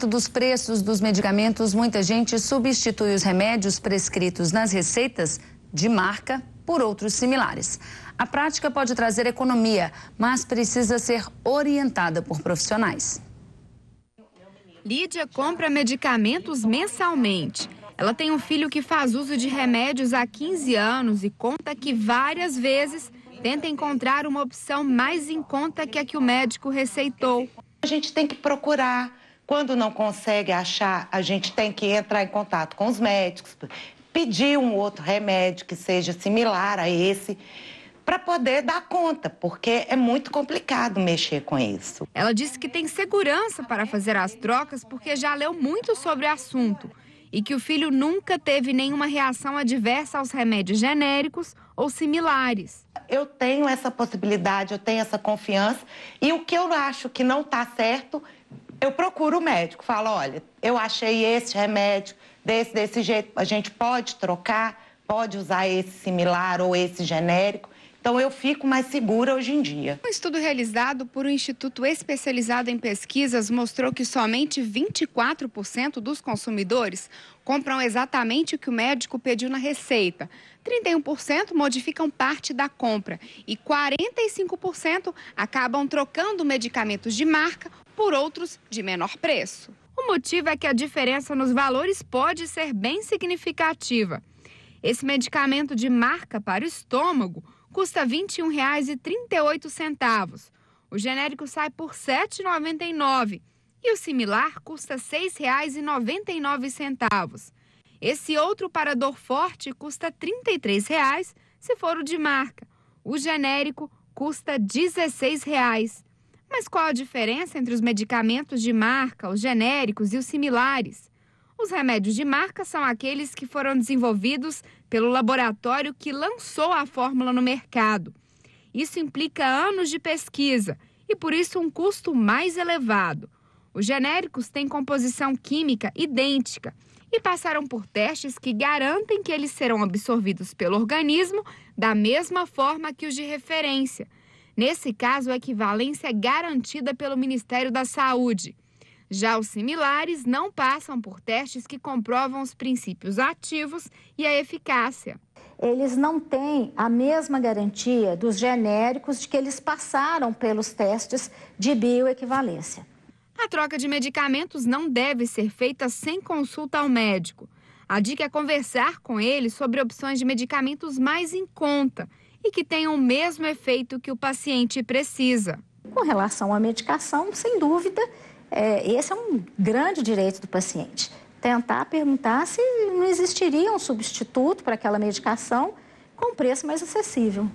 aumento dos preços dos medicamentos, muita gente substitui os remédios prescritos nas receitas de marca por outros similares. A prática pode trazer economia, mas precisa ser orientada por profissionais. Lídia compra medicamentos mensalmente. Ela tem um filho que faz uso de remédios há 15 anos e conta que várias vezes tenta encontrar uma opção mais em conta que a que o médico receitou. A gente tem que procurar quando não consegue achar, a gente tem que entrar em contato com os médicos, pedir um outro remédio que seja similar a esse para poder dar conta, porque é muito complicado mexer com isso. Ela disse que tem segurança para fazer as trocas porque já leu muito sobre o assunto e que o filho nunca teve nenhuma reação adversa aos remédios genéricos ou similares. Eu tenho essa possibilidade, eu tenho essa confiança e o que eu acho que não está certo, eu procuro o médico, falo, olha, eu achei esse remédio desse, desse jeito, a gente pode trocar, pode usar esse similar ou esse genérico. Então eu fico mais segura hoje em dia. Um estudo realizado por um instituto especializado em pesquisas mostrou que somente 24% dos consumidores compram exatamente o que o médico pediu na receita. 31% modificam parte da compra e 45% acabam trocando medicamentos de marca por outros de menor preço. O motivo é que a diferença nos valores pode ser bem significativa. Esse medicamento de marca para o estômago custa R$ 21,38. O genérico sai por R$ 7,99 e o similar custa R$ 6,99. Esse outro para dor forte custa R$ 33,00 se for o de marca. O genérico custa R$ 16,00. Mas qual a diferença entre os medicamentos de marca, os genéricos e os similares? Os remédios de marca são aqueles que foram desenvolvidos pelo laboratório que lançou a fórmula no mercado. Isso implica anos de pesquisa e, por isso, um custo mais elevado. Os genéricos têm composição química idêntica e passaram por testes que garantem que eles serão absorvidos pelo organismo da mesma forma que os de referência. Nesse caso, a equivalência é garantida pelo Ministério da Saúde. Já os similares não passam por testes que comprovam os princípios ativos e a eficácia. Eles não têm a mesma garantia dos genéricos de que eles passaram pelos testes de bioequivalência. A troca de medicamentos não deve ser feita sem consulta ao médico. A dica é conversar com ele sobre opções de medicamentos mais em conta e que tenham o mesmo efeito que o paciente precisa. Com relação à medicação, sem dúvida, é, esse é um grande direito do paciente. Tentar perguntar se não existiria um substituto para aquela medicação com preço mais acessível.